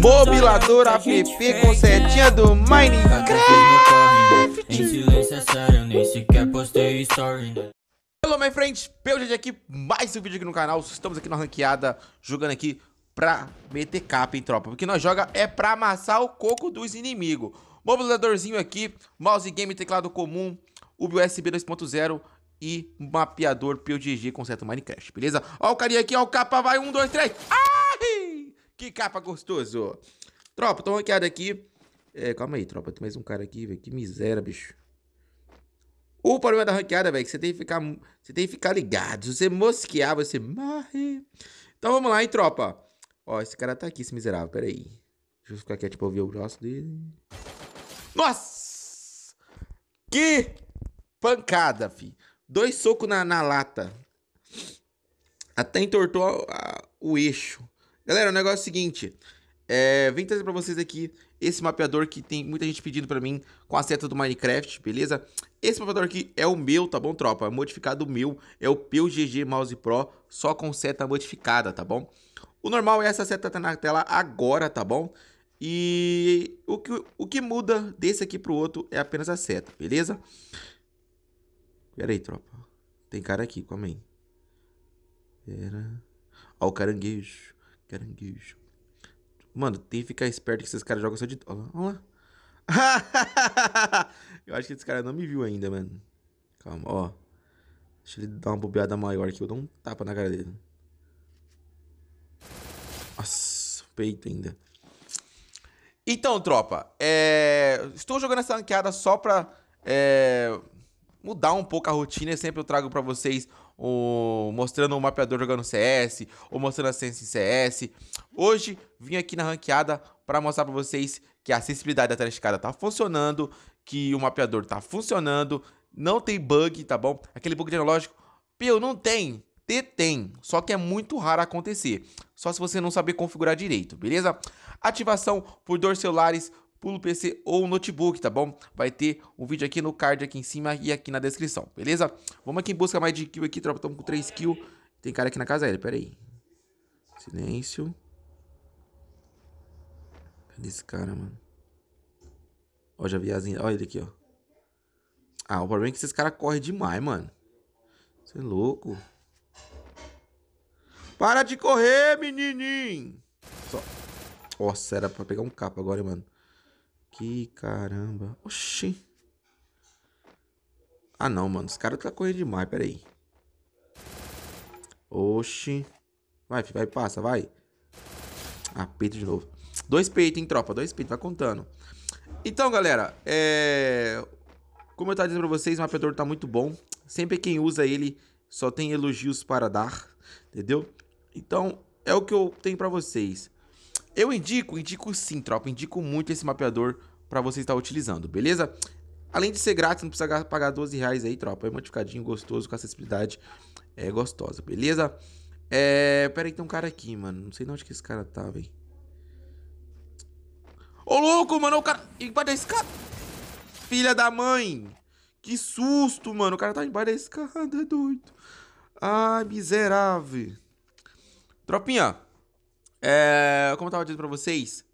Mobilador app com setinha né? do Minecraft. Né? É né? Hello, my friends. Peugeot é aqui, mais um vídeo aqui no canal. Estamos aqui na ranqueada, jogando aqui pra meter capa em tropa. Porque nós joga é pra amassar o coco dos inimigos. Mobiladorzinho aqui, mouse game, teclado comum, USB 2.0 e mapeador PewDG com certo Minecraft, beleza? Ó o carinha aqui, ó o capa, vai, um, dois, três... Ah! Que capa gostoso. Tropa, tô ranqueado aqui. É, calma aí, tropa. Tem mais um cara aqui, velho. Que miséria, bicho. O problema da ranqueada, velho, é que você tem que ficar, você tem que ficar ligado. Se você mosquear, você morre. Então vamos lá, hein, tropa. Ó, esse cara tá aqui, esse miserável. Pera aí. Deixa eu ficar quieto pra ouvir o grosso dele. Nossa! Que pancada, fi. Dois socos na, na lata. Até entortou a, a, o eixo. Galera, o negócio é o seguinte. É, eh, vim trazer para vocês aqui esse mapeador que tem muita gente pedindo para mim com a seta do Minecraft, beleza? Esse mapeador aqui é o meu, tá bom, tropa? Modificado meu, é o PUGG Mouse Pro, só com seta modificada, tá bom? O normal é essa seta tá na tela agora, tá bom? E o que, o que muda desse aqui pro outro é apenas a seta, beleza? Pera aí, tropa. Tem cara aqui, calma aí. Pera... Ó o caranguejo. Caranguejo. Mano, tem que ficar esperto que esses caras jogam só de. Olha lá. Olha eu acho que esse cara não me viu ainda, mano. Calma, ó. Deixa ele dar uma bobeada maior aqui. Eu dou um tapa na cara dele. Nossa, peito ainda. Então, tropa, é... estou jogando essa ranqueada só pra é... mudar um pouco a rotina. sempre eu trago para vocês mostrando um mapeador jogando CS, ou mostrando a ciência em CS. Hoje vim aqui na ranqueada para mostrar para vocês que a acessibilidade da telescada tá funcionando, que o mapeador tá funcionando, não tem bug, tá bom? Aquele bug tecnológico, pio, não tem. tem, só que é muito raro acontecer. Só se você não saber configurar direito, beleza? Ativação por dois celulares pelo PC ou notebook, tá bom? Vai ter um vídeo aqui no card aqui em cima e aqui na descrição, beleza? Vamos aqui em busca mais de kill aqui, tropa, estamos com 3 kill. Tem cara aqui na casa dele, é, pera aí. Silêncio. Cadê esse cara, mano? Ó, já vi asinha. Ó ele aqui, ó. Ah, o problema é que esses caras correm demais, mano. Você é louco. Para de correr, menininho! Nossa, era pra pegar um capa agora, mano. Que caramba. Oxi. Ah, não, mano. Os caras tá correndo demais. Pera aí. Oxi. Vai, vai, passa, vai. Ah, peito de novo. Dois peitos, hein, tropa? Dois peitos, vai contando. Então, galera, é... Como eu tava dizendo pra vocês, o mapeador tá muito bom. Sempre quem usa ele só tem elogios para dar, entendeu? Então, é o que eu tenho pra vocês. Eu indico, indico sim, tropa, indico muito esse mapeador para você estar utilizando, beleza? Além de ser grátis, não precisa pagar 12 reais aí, tropa. É modificadinho, gostoso, com acessibilidade é gostosa, beleza? É... Pera aí, tem um cara aqui, mano. Não sei de onde que esse cara tá, velho. Ô, louco, mano, o cara... Tá embaixo da escada. Filha da mãe. Que susto, mano. O cara tá embaixo da escada, doido. Ai, miserável. Tropinha, é, como eu tava dizendo pra vocês,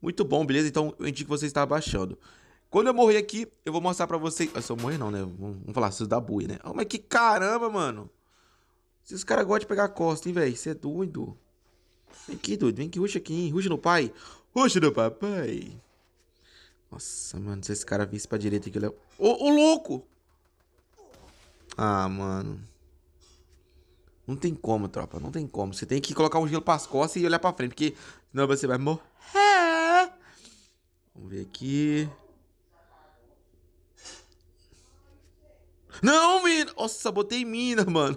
muito bom, beleza? Então eu indico que você está baixando. Quando eu morrer aqui, eu vou mostrar pra vocês. Ah, se eu morrer não, né? Vamos falar, se da bui, né? Oh, mas que caramba, mano. Esses caras gostam de pegar a costa, hein, velho? Você é doido. Vem aqui, doido. Vem aqui, ruxa aqui, hein? Ruxa no pai. Ruxa no papai. Nossa, mano. Se esse cara visse pra direita aqui, ele é... Ô, ô, louco! Ah, mano. Não tem como, tropa. Não tem como. Você tem que colocar um gelo pras costas e olhar pra frente, porque senão você vai morrer. Vamos ver aqui. Não, mina! Nossa, botei mina, mano.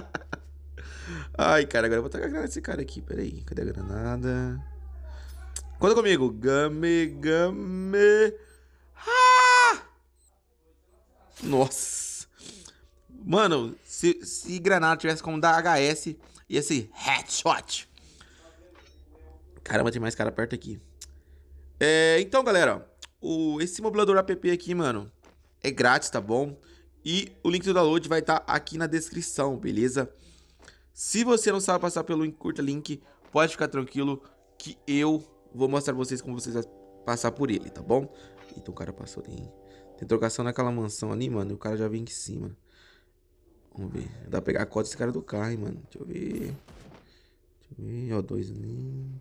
Ai, cara, agora eu vou tacar a granada desse cara aqui. Pera aí, cadê a granada? Conta comigo. Game, game. Ah! Nossa. Mano, se, se Granada tivesse como da HS, ia ser headshot. Caramba, tem mais cara perto aqui. É, então, galera, o, esse simulador app aqui, mano, é grátis, tá bom? E o link do download vai estar tá aqui na descrição, beleza? Se você não sabe passar pelo curta link, pode ficar tranquilo que eu vou mostrar pra vocês como vocês vão passar por ele, tá bom? Então o cara passou, ali. tem trocação naquela mansão ali, mano, e o cara já vem em cima. Vamos ver. Dá pra pegar a cota desse cara do carro, hein, mano. Deixa eu ver. Deixa eu ver. Ó, dois ali.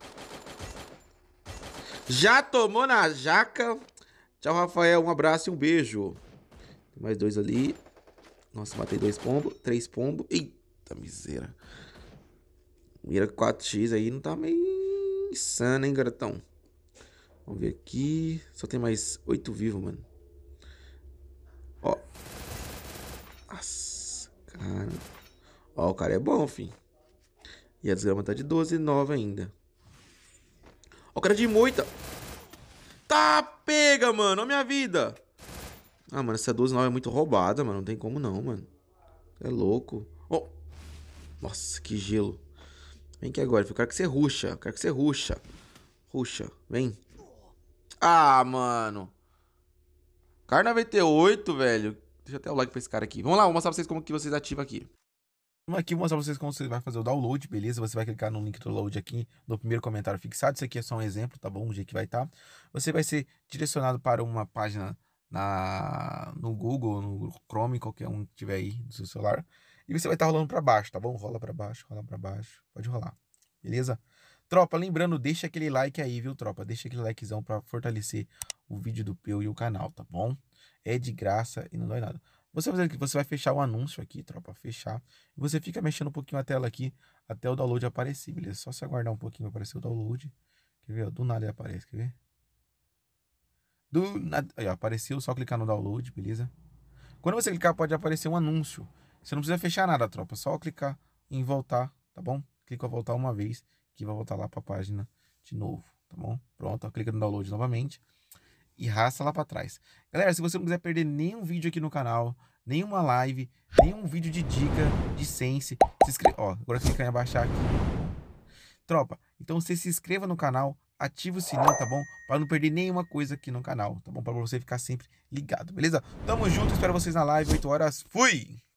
Já tomou na jaca. Tchau, Rafael. Um abraço e um beijo. Tem mais dois ali. Nossa, matei dois pombos. Três pombos. Eita, miséria. Mira 4x aí não tá meio insano, hein, garotão? Vamos ver aqui. Só tem mais oito vivos, mano. Ó. Nossa. Ó, o cara é bom, fim. E a desgrama tá de 12 9 ainda. Ó, o cara é de muita. Tá, pega, mano. Ó minha vida. Ah, mano, essa 12 9 é muito roubada, mano. Não tem como não, mano. É louco. Ó. Oh. Nossa, que gelo. Vem aqui agora. Eu quero que você ruxa. quero que você ruxa. Ruxa. Vem. Ah, mano. Cara 98, velho. Deixa até o like pra esse cara aqui. Vamos lá, vou mostrar pra vocês como que vocês ativam aqui. Aqui vou mostrar pra vocês como você vai fazer o download, beleza? Você vai clicar no link do download aqui no primeiro comentário fixado. Isso aqui é só um exemplo, tá bom? O jeito que vai estar. Tá. Você vai ser direcionado para uma página na, no Google, no Chrome, qualquer um que tiver aí do seu celular. E você vai estar tá rolando para baixo, tá bom? Rola para baixo, rola para baixo. Pode rolar, beleza? Tropa, lembrando, deixa aquele like aí, viu, tropa? Deixa aquele likezão para fortalecer o vídeo do Peu e o canal, tá bom? É de graça e não dói nada. Você vai fazer aqui, você vai fechar o anúncio aqui, tropa, fechar. E você fica mexendo um pouquinho a tela aqui até o download aparecer, beleza? Só se aguardar um pouquinho vai aparecer o download. Quer ver? Ó, do nada ele aparece, quer ver? Do nada, aí, ó, apareceu, só clicar no download, beleza? Quando você clicar pode aparecer um anúncio. Você não precisa fechar nada, tropa, só clicar em voltar, tá bom? Clica em voltar uma vez que vai voltar lá para a página de novo, tá bom? Pronto, clica no download novamente e raça lá para trás. Galera, se você não quiser perder nenhum vídeo aqui no canal, nenhuma live, nenhum vídeo de dica, de sense, se inscreva. Ó, agora clica em abaixar aqui. Tropa, então você se inscreva no canal, ativa o sininho, tá bom? Para não perder nenhuma coisa aqui no canal, tá bom? Para você ficar sempre ligado, beleza? Tamo junto, espero vocês na live, 8 horas. Fui!